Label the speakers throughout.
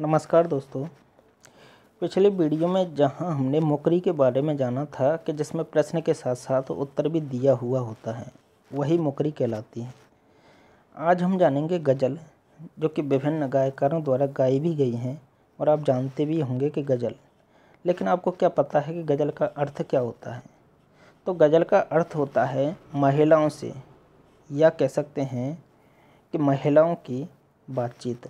Speaker 1: नमस्कार दोस्तों पिछले वीडियो में जहां हमने मोकरी के बारे में जाना था कि जिसमें प्रश्न के साथ साथ उत्तर भी दिया हुआ होता है वही मोकरी कहलाती है आज हम जानेंगे गज़ल जो कि विभिन्न गायकारों द्वारा गाई भी गई हैं और आप जानते भी होंगे कि गज़ल लेकिन आपको क्या पता है कि गज़ल का अर्थ क्या होता है तो गज़ल का अर्थ होता है महिलाओं से या कह सकते हैं कि महिलाओं की बातचीत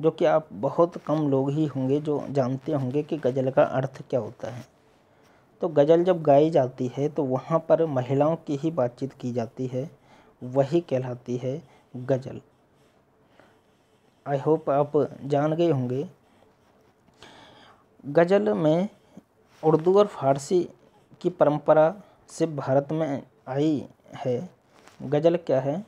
Speaker 1: जो कि आप बहुत कम लोग ही होंगे जो जानते होंगे कि गज़ल का अर्थ क्या होता है तो गज़ल जब गाई जाती है तो वहाँ पर महिलाओं की ही बातचीत की जाती है वही कहलाती है गज़ल आई होप आप जान गए होंगे गज़ल में उर्दू और फारसी की परंपरा से भारत में आई है गज़ल क्या है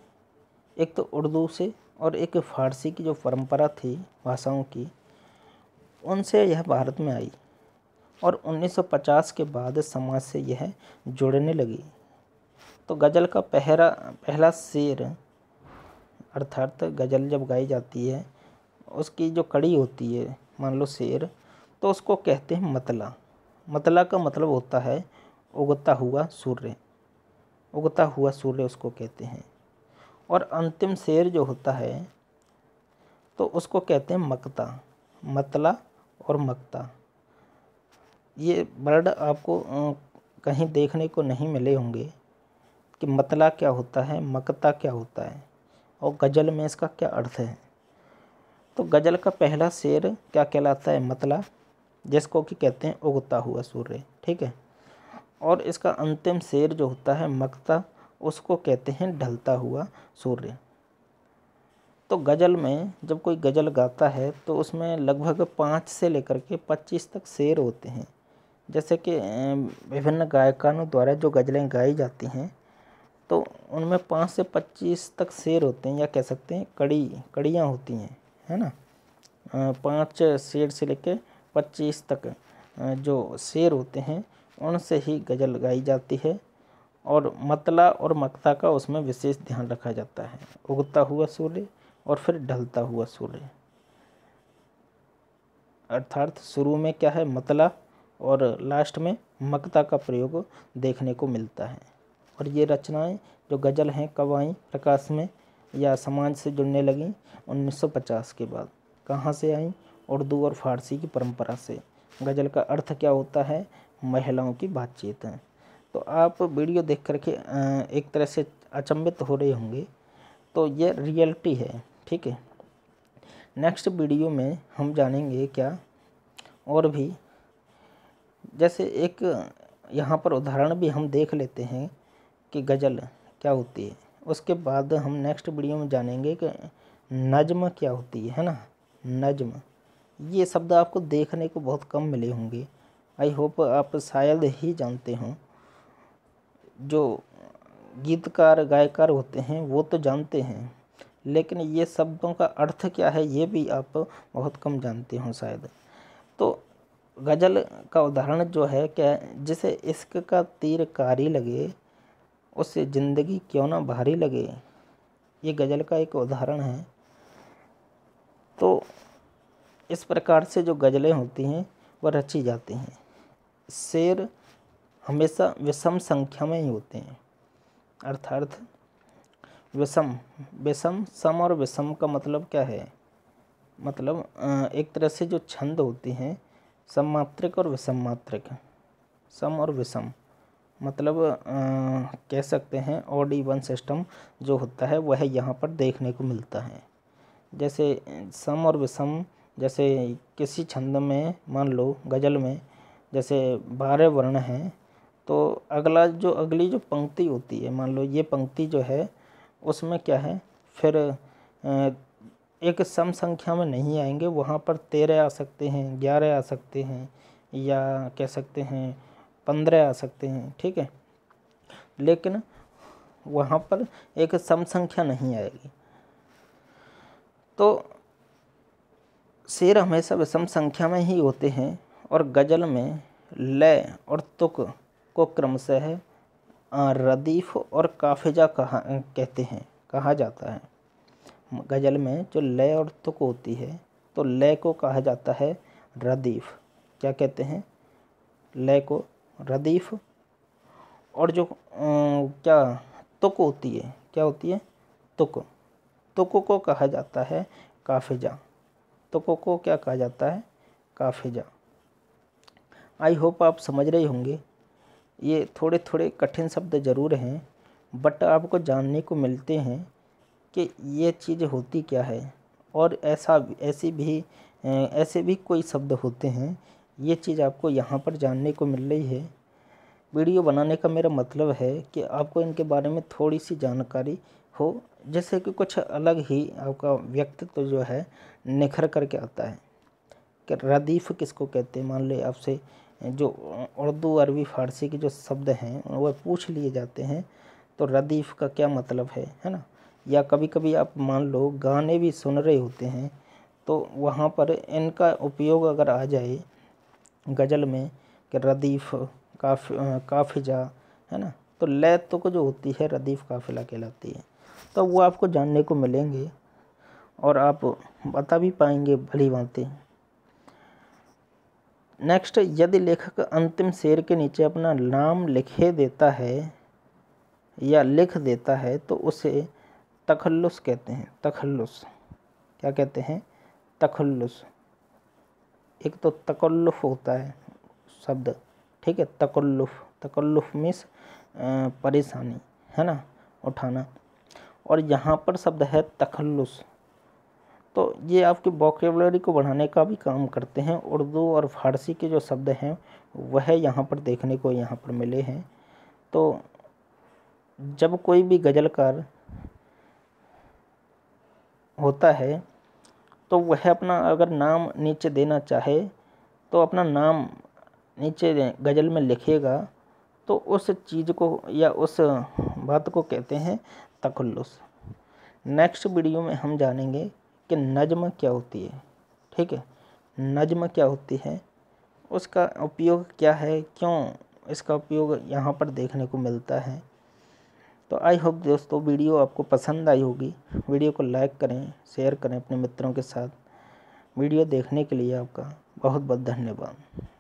Speaker 1: एक तो उर्दू से और एक फारसी की जो परंपरा थी भाषाओं की उनसे यह भारत में आई और 1950 के बाद समाज से यह जुड़ने लगी तो गज़ल का पहरा पहला शेर अर्थात गज़ल जब गाई जाती है उसकी जो कड़ी होती है मान लो शेर तो उसको कहते हैं मतला मतला का मतलब होता है उगता हुआ सूर्य उगता हुआ सूर्य उसको कहते हैं और अंतिम शेर जो होता है तो उसको कहते हैं मक्ता मतला और मक्ता ये वर्ड आपको कहीं देखने को नहीं मिले होंगे कि मतला क्या होता है मक्ता क्या होता है और गज़ल में इसका क्या अर्थ है तो गज़ल का पहला शेर क्या कहलाता है मतला जिसको कि कहते हैं उगता हुआ सूर्य ठीक है और इसका अंतिम शेर जो होता है मक्ता उसको कहते हैं ढलता हुआ सूर्य तो गज़ल में जब कोई गज़ल गाता है तो उसमें लगभग पाँच से लेकर के पच्चीस तक शेर होते हैं जैसे कि विभिन्न गायकानों द्वारा जो गज़लें गाई जाती हैं तो उनमें पाँच से पच्चीस तक शेर होते हैं या कह सकते हैं कड़ी कड़ियाँ होती हैं है ना पाँच शेर से लेकर पच्चीस तक जो शेर होते हैं उनसे ही गज़ल गाई जाती है और मतला और मक्ता का उसमें विशेष ध्यान रखा जाता है उगता हुआ सूर्य और फिर ढलता हुआ सूर्य अर्थात शुरू में क्या है मतला और लास्ट में मक्ता का प्रयोग देखने को मिलता है और ये रचनाएं जो गज़ल हैं कब आई प्रकाश में या समाज से जुड़ने लगीं 1950 के बाद कहाँ से आई उर्दू और फारसी की परंपरा से गज़ल का अर्थ क्या होता है महिलाओं की बातचीत है तो आप वीडियो देख करके एक तरह से अचंभित हो रहे होंगे तो ये रियलिटी है ठीक है नेक्स्ट वीडियो में हम जानेंगे क्या और भी जैसे एक यहाँ पर उदाहरण भी हम देख लेते हैं कि गज़ल क्या होती है उसके बाद हम नेक्स्ट वीडियो में जानेंगे कि नज़म क्या होती है है ना नज़म ये शब्द आपको देखने को बहुत कम मिले होंगे आई होप आप शायद ही जानते हों जो गीतकार गायकार होते हैं वो तो जानते हैं लेकिन ये शब्दों का अर्थ क्या है ये भी आप बहुत कम जानते हो शायद तो गज़ल का उदाहरण जो है क्या जिसे इश्क का तीर कारी लगे उससे ज़िंदगी क्यों ना भारी लगे ये गज़ल का एक उदाहरण है तो इस प्रकार से जो गज़लें होती हैं वह रची जाती हैं शेर हमेशा विषम संख्या में ही होते हैं अर्थार्थ विषम विषम सम और विषम का मतलब क्या है मतलब एक तरह से जो छंद होते हैं सममात्रिक और विषम मात्रिक सम और विषम मतलब कह सकते हैं ऑड इवन सिस्टम जो होता है वह यहाँ पर देखने को मिलता है जैसे सम और विषम जैसे किसी छंद में मान लो गज़ल में जैसे बारह वर्ण हैं तो अगला जो अगली जो पंक्ति होती है मान लो ये पंक्ति जो है उसमें क्या है फिर एक सम संख्या में नहीं आएंगे वहाँ पर तेरह आ सकते हैं ग्यारह आ सकते हैं या कह सकते हैं पंद्रह आ सकते हैं ठीक है लेकिन वहाँ पर एक सम संख्या नहीं आएगी तो शेर हमेशा विषम संख्या में ही होते हैं और गज़ल में लय और तुक को क्रमशः रदीफ़ और काफ़िजा कहा कहते हैं कहा जाता है गज़ल में जो लय और तुक होती है तो लय को कहा जाता है रदीफ़ क्या कहते हैं लय को रदीफ़ और जो क्या तुक होती है क्या होती है तुक तुक को कहा जाता है काफ़िजा तुक को क्या कहा जाता है काफ़िजा आई होप आप समझ रहे होंगे ये थोड़े थोड़े कठिन शब्द ज़रूर हैं बट आपको जानने को मिलते हैं कि ये चीज़ होती क्या है और ऐसा ऐसी भी ऐसे भी कोई शब्द होते हैं ये चीज़ आपको यहाँ पर जानने को मिल रही है वीडियो बनाने का मेरा मतलब है कि आपको इनके बारे में थोड़ी सी जानकारी हो जैसे कि कुछ अलग ही आपका व्यक्तित्व जो है निखर करके आता है कि रदीफ़ किसको कहते हैं मान ले आपसे जो उर्दू अरबी फ़ारसी के जो शब्द हैं वह पूछ लिए जाते हैं तो रदीफ़ का क्या मतलब है है ना या कभी कभी आप मान लो गाने भी सुन रहे होते हैं तो वहाँ पर इनका उपयोग अगर आ जाए गज़ल में कि रदीफ़ काफ काफिजा है ना तो लय तो को जो होती है रदीफ़ काफिला कहलाती है तो वो आपको जानने को मिलेंगे और आप बता भी पाएंगे भली बातें नेक्स्ट यदि लेखक अंतिम शेर के नीचे अपना नाम लिखे देता है या लिख देता है तो उसे तखल्लुस कहते हैं तखल्लुस क्या कहते हैं तखल्लुस एक तो तकल्लुफ़ होता है शब्द ठीक है तकल्लुफ़ तकल्लुफ़ मीन्स परेशानी है ना उठाना और यहाँ पर शब्द है तखल्लुस तो ये आपकी वोकेबलरी को बढ़ाने का भी काम करते हैं उर्दू और फारसी के जो शब्द हैं वह यहाँ पर देखने को यहाँ पर मिले हैं तो जब कोई भी गज़लकार होता है तो वह अपना अगर नाम नीचे देना चाहे तो अपना नाम नीचे गज़ल में लिखेगा तो उस चीज़ को या उस बात को कहते हैं तखलुस नेक्स्ट वीडियो में हम जानेंगे कि नज़्म क्या होती है ठीक है नज़्म क्या होती है उसका उपयोग क्या है क्यों इसका उपयोग यहाँ पर देखने को मिलता है तो आई होप दोस्तों वीडियो आपको पसंद आई होगी वीडियो को लाइक करें शेयर करें अपने मित्रों के साथ वीडियो देखने के लिए आपका बहुत बहुत धन्यवाद